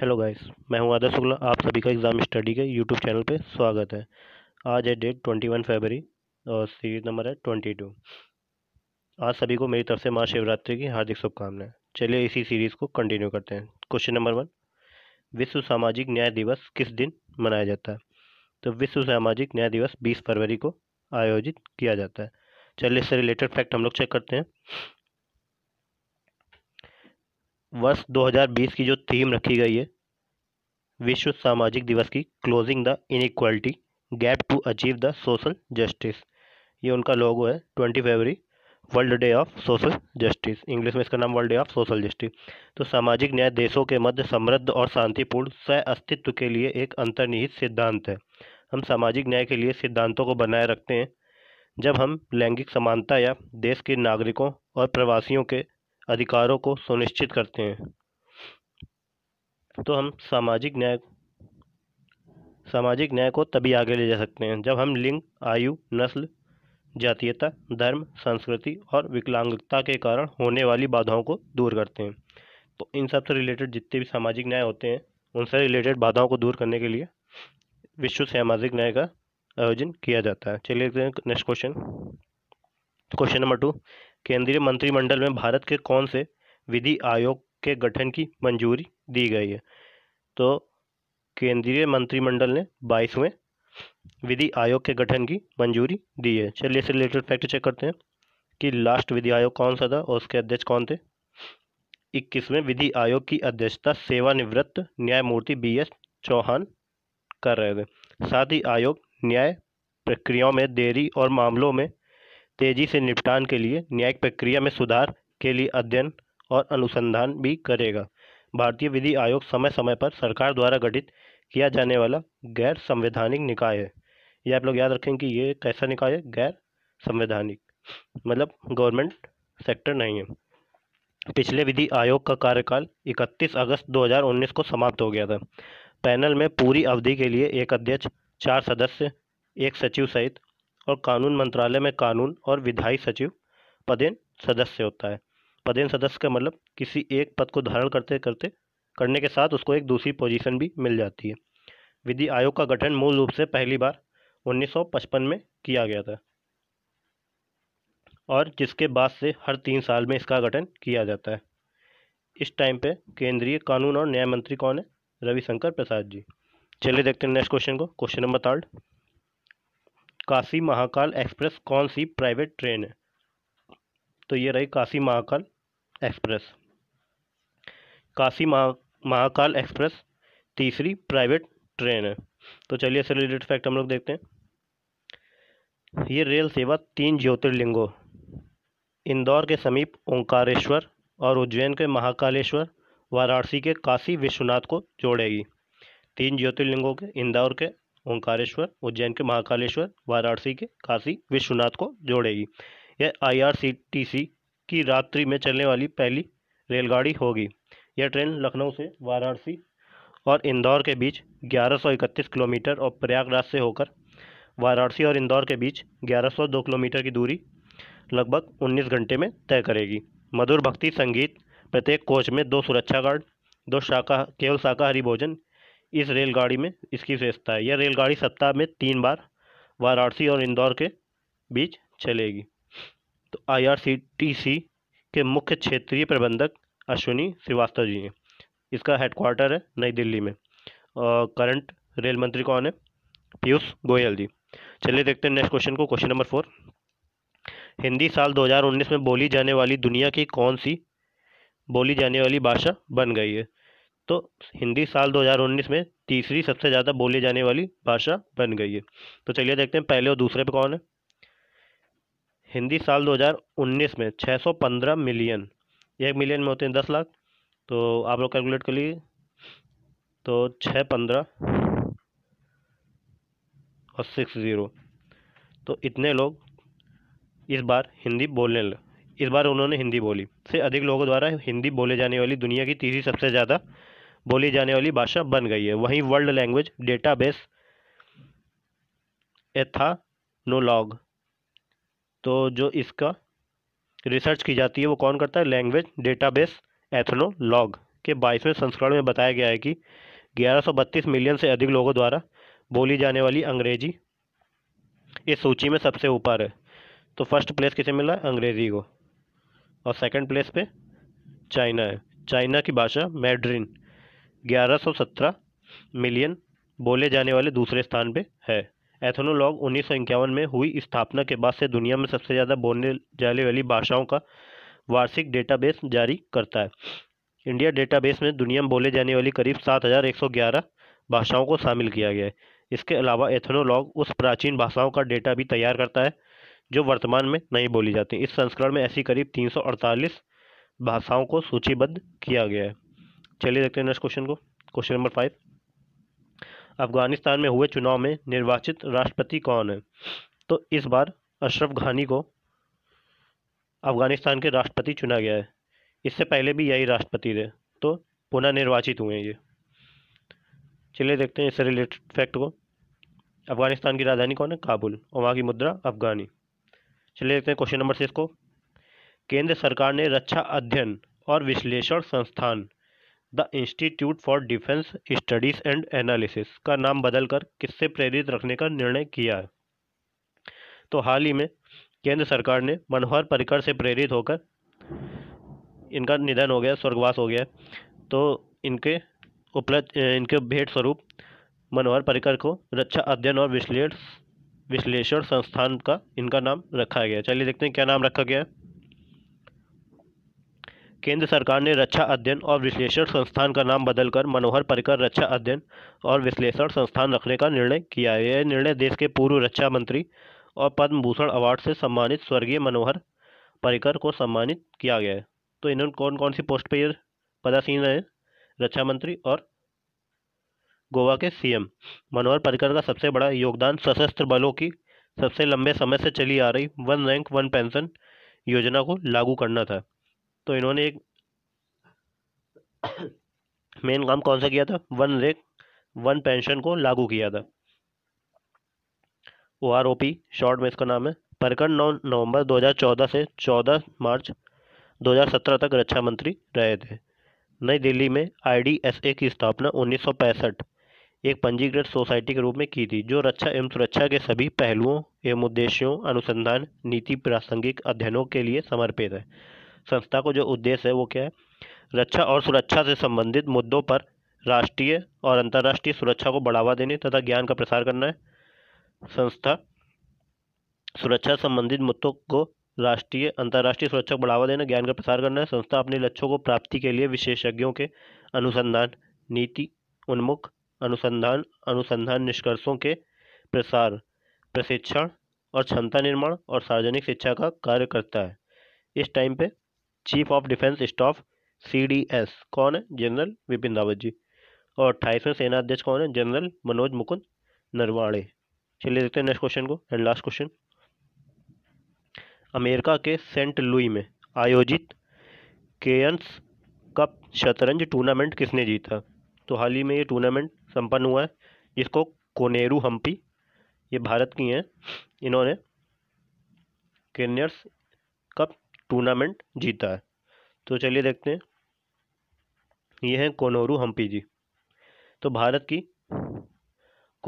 hello guys मैं हूं आदर्श शुक्ला आप सभी का एग्ज़ाम स्टडी के यूट्यूब चैनल पे स्वागत है आज है डेट ट्वेंटी वन फेबरी और सीरीज नंबर है ट्वेंटी टू आज सभी को मेरी तरफ से महाशिवरात्रि की हार्दिक शुभकामनाएं चलिए इसी सीरीज़ को कंटिन्यू करते हैं क्वेश्चन नंबर वन विश्व सामाजिक न्याय दिवस किस दिन मनाया जाता है तो विश्व सामाजिक न्याय दिवस बीस फरवरी को आयोजित किया जाता है चलिए इससे रिलेटेड फैक्ट हम लोग चेक करते हैं वर्ष 2020 की जो थीम रखी गई है विश्व सामाजिक दिवस की closing the inequality gap to achieve the social justice ये उनका लोगो है 20 फरवरी world day of social justice English में इसका नाम world day of social justice तो सामाजिक न्याय देशों के मध्य समृद्ध और शांतिपूर्ण सह अस्तित्व के लिए एक अंतर्निहित सिद्धांत है हम सामाजिक न्याय के लिए सिद्धांतों को बनाए रखते हैं जब हम लैंगिक समानता या देश के नागरिकों और प्रवासियों के अधिकारों को सुनिश्चित करते हैं तो हम सामाजिक न्याय सामाजिक न्याय को तभी आगे ले जा सकते हैं जब हम लिंग आयु नस्ल जातीयता धर्म संस्कृति और विकलांगता के कारण होने वाली बाधाओं को दूर करते हैं तो इन सब से रिलेटेड जितने भी सामाजिक न्याय होते हैं उनसे रिलेटेड बाधाओं को दूर करने के लिए विश्व सामाजिक न्याय का आयोजन किया जाता है चलिए next question question number two केंद्रीय मंत्रिमंडल में भारत के कौन से विधि आयोग के गठन की मंजूरी दी गई है तो केंद्रीय मंत्रिमंडल ने बाईसवें विधि आयोग के गठन की मंजूरी दी है चलिए इससे रिलेटेड फैक्ट चेक करते हैं कि लास्ट विधि आयोग कौन सा था और उसके अध्यक्ष कौन थे इक्कीसवें विधि आयोग की अध्यक्षता सेवानिवृत्त न्यायमूर्ति बी एस चौहान कर रहे थे साथ ही आयोग न्याय प्रक्रियाओं में देरी और मामलों में तेजी से निपटान के लिए न्यायिक प्रक्रिया में सुधार के लिए अध्ययन और अनुसंधान भी करेगा भारतीय विधि आयोग समय समय पर सरकार द्वारा गठित किया जाने वाला गैर संवैधानिक निकाय है ये आप लोग याद रखें कि ये कैसा निकाय है गैर संवैधानिक मतलब गवर्नमेंट सेक्टर नहीं है पिछले विधि आयोग का कार्यकाल 31 अगस्त 2019 को समाप्त हो गया था पैनल में पूरी अवधि के लिए एक अध्यक्ष चार सदस्य एक सचिव सहित और कानून मंत्रालय में कानून और विधायी सचिव पदेन सदस्य होता है पदेन सदस्य का मतलब किसी एक पद को धारण करते करते करने के साथ उसको एक दूसरी पोजीशन भी मिल जाती है विधि आयोग का गठन मूल रूप से पहली बार 1955 में किया गया था और जिसके बाद से हर तीन साल में इसका गठन किया जाता है इस टाइम पे केंद्रीय कानून और न्याय मंत्री कौन है रविशंकर प्रसाद जी चलिए देखते हैं नेक्स्ट क्वेश्चन को question number third Kashi Mahakal express कौन सी प्राइवेट ट्रेन है तो ये रही काशी महाकाल एक्सप्रेस काशी महा महाकाल एक्सप्रेस तीसरी प्राइवेट ट्रेन है तो चलिए इससे रिलेटेड फैक्ट हम लोग देखते हैं ये रेल सेवा तीन ज्योतिर्लिंगों इंदौर के समीप ओंकारेश्वर और उज्जैन के महाकालेश्वर वाराणसी के काशी विश्वनाथ को जोड़ेगी तीन ज्योतिर्लिंगों के इंदौर के ओंकारेश्वर उज्जैन के महाकालेश्वर वाराणसी के काशी विश्वनाथ को जोड़ेगी यह आईआरसीटीसी की रात्रि में चलने वाली पहली रेलगाड़ी होगी यह ट्रेन लखनऊ से वाराणसी और इंदौर के बीच 1131 किलोमीटर और प्रयागराज से होकर वाराणसी और इंदौर के बीच 1102 किलोमीटर की दूरी लगभग 19 घंटे में तय करेगी मधुर भक्ति संगीत प्रत्येक कोच में दो सुरक्षा गार्ड दो शाका केवल शाकाहारी भोजन इस रेलगाड़ी में इसकी विशेषता है यह रेलगाड़ी सप्ताह में तीन बार वाराणसी और इंदौर के बीच चलेगी तो आईआरसीटीसी के मुख्य क्षेत्रीय प्रबंधक अश्विनी श्रीवास्तव जी हैं इसका हेडक्वार्टर है नई दिल्ली में और करंट रेल मंत्री कौन है पीयूष गोयल जी चलिए देखते हैं नेक्स्ट क्वेश्चन को क्वेश्चन नंबर फोर हिंदी साल 2019 में बोली जाने वाली दुनिया की कौन सी बोली जाने वाली भाषा बन गई है तो हिंदी साल 2019 में तीसरी सबसे ज़्यादा बोली जाने वाली भाषा बन गई है तो चलिए देखते हैं पहले और दूसरे पे कौन है हिंदी साल 2019 में 615 मिलियन एक मिलियन में होते हैं दस लाख तो आप लोग कैलकुलेट कर लिए तो छः पंद्रह और सिक्स ज़ीरो तो इतने लोग इस बार हिंदी बोलने लगे इस बार उन्होंने हिंदी बोली से अधिक लोगों द्वारा हिंदी बोले जाने वाली दुनिया की तीसरी सबसे ज़्यादा बोली जाने वाली भाषा बन गई है वहीं वर्ल्ड लैंग्वेज डेटाबेस एथानोलॉग तो जो इसका रिसर्च की जाती है वो कौन करता है लैंग्वेज डेटाबेस एथनोलॉग के बाईसवें संस्करण में बताया गया है कि 1132 मिलियन से अधिक लोगों द्वारा बोली जाने वाली अंग्रेजी इस सूची में सबसे ऊपर है तो फर्स्ट प्लेस किसे मिला है अंग्रेज़ी को और सेकंड प्लेस पे चाइना है चाइना की भाषा मैड्रिन 1117 मिलियन बोले जाने वाले दूसरे स्थान पे है एथनोलॉग उन्नीस में हुई स्थापना के बाद से दुनिया में सबसे ज़्यादा बोलने जाने वाली भाषाओं का वार्षिक डेटाबेस जारी करता है इंडिया डेटाबेस में दुनिया में बोले जाने वाली करीब 7111 भाषाओं को शामिल किया गया है इसके अलावा एथनोलॉग उस प्राचीन भाषाओं का डेटा भी तैयार करता है जो वर्तमान में नहीं बोली जाती इस संस्करण में ऐसी करीब 348 भाषाओं को सूचीबद्ध किया गया है चलिए देखते हैं नेक्स्ट क्वेश्चन को क्वेश्चन नंबर फाइव अफगानिस्तान में हुए चुनाव में निर्वाचित राष्ट्रपति कौन है तो इस बार अशरफ घानी को अफगानिस्तान के राष्ट्रपति चुना गया है इससे पहले भी यही राष्ट्रपति थे तो पुनः निर्वाचित हुए हैं ये चलिए देखते हैं इससे रिलेटेड फैक्ट को अफगानिस्तान की राजधानी कौन है काबुल और वहाँ की मुद्रा अफगानी चलिए देखते हैं क्वेश्चन नंबर सिक्स को केंद्र सरकार ने रक्षा अध्ययन और विश्लेषण संस्थान the institute for defence studies and analysis का नाम बदलकर किससे प्रेरित रखने का निर्णय किया है तो हाल ही में केंद्र सरकार ने मनोहर पर्रिकर से प्रेरित होकर इनका निधन हो गया स्वर्गवास हो गया तो इनके उपलब्ध इनके भेंट स्वरूप मनोहर पर्रिकर को रक्षा अध्ययन और विश्लेषण विश्लेषण संस्थान का इनका नाम रखा गया चलिए देखते हैं क्या नाम रखा गया है केंद्र सरकार ने रक्षा अध्ययन और विश्लेषण संस्थान का नाम बदलकर मनोहर पर्रिकर रक्षा अध्ययन और विश्लेषण संस्थान रखने का निर्णय किया है यह निर्णय देश के पूर्व रक्षा मंत्री और पद्म भूषण अवार्ड से सम्मानित स्वर्गीय मनोहर पर्रिकर को सम्मानित किया गया है तो इन्होंने कौन कौन सी पोस्ट पर पदासीन है रक्षा मंत्री और गोवा के सीएम मनोहर पर्रिकर का सबसे बड़ा योगदान सशस्त्र बलों की सबसे लंबे समय से चली आ रही वन रैंक वन पेंशन योजना को लागू करना था तो इन्होंने एक मेन काम कौन सा किया था वन रेक वन पेंशन को लागू किया था O R O P short में इसका नाम है परकर नौ नवंबर 2014 से 14 मार्च 2017 तक रक्षा मंत्री रहे थे नई दिल्ली में आईडीएसए की स्थापना उन्नीस एक पंजीकृत सोसाइटी के रूप में की थी जो रक्षा एवं सुरक्षा के सभी पहलुओं एवं उद्देश्यों अनुसंधान नीति प्रासंगिक अध्ययनों के लिए समर्पित है संस्था को जो उद्देश्य है वो क्या है रक्षा और सुरक्षा से संबंधित मुद्दों पर राष्ट्रीय और अंतर्राष्ट्रीय सुरक्षा को बढ़ावा देने तथा ज्ञान का प्रसार करना है संस्था सुरक्षा संबंधित मुद्दों को राष्ट्रीय अंतर्राष्ट्रीय सुरक्षा को बढ़ावा देना ज्ञान का प्रसार करना है संस्था अपने लक्ष्यों को प्राप्ति के लिए विशेषज्ञों के अनुसंधान नीति उन्मुख अनुसंधान अनुसंधान निष्कर्षों के प्रसार प्रशिक्षण और क्षमता निर्माण और सार्वजनिक शिक्षा का कार्य करता है इस टाइम पे chief of defence staff CDS कौन है जनरल बिपिन रावत जी और अट्ठाईसवें सेना अध्यक्ष कौन है जनरल मनोज मुकुंद नरवाड़े चलिए देखते हैं नेक्स्ट क्वेश्चन को एंड लास्ट क्वेश्चन अमेरिका के सेंट लुई में आयोजित केयंस कप शतरंज टूर्नामेंट किसने जीता तो हाल ही में ये टूर्नामेंट संपन्न हुआ है जिसको कोनेरू हम्पी ये भारत की हैं इन्होंने केनियर्स कप टूर्नामेंट जीता है तो चलिए देखते हैं ये हैं कोनोरू हम्पी जी तो भारत की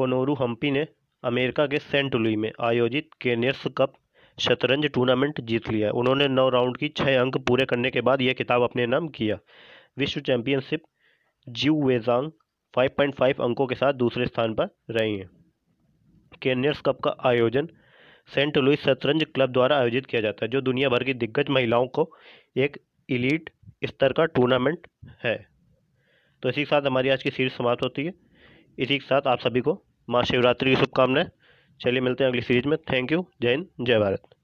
कोनोरू हम्पी ने अमेरिका के सेंट लुई में आयोजित केनियर्स कप शतरंज टूर्नामेंट जीत लिया उन्होंने नौ राउंड की छः अंक पूरे करने के बाद यह किताब अपने नाम किया विश्व चैंपियनशिप जीव वेजांग 5.5 अंकों के साथ दूसरे स्थान पर रही हैं केनियर्स कप का आयोजन सेंट लुइस शतरंज क्लब द्वारा आयोजित किया जाता है जो दुनिया भर की दिग्गज महिलाओं को एक इलीट स्तर का टूर्नामेंट है तो इसी के साथ हमारी आज की सीरीज समाप्त होती है इसी के साथ आप सभी को महाशिवरात्रि की शुभकामनाएं चलिए मिलते हैं अगली सीरीज में थैंक यू जय हिंद जय भारत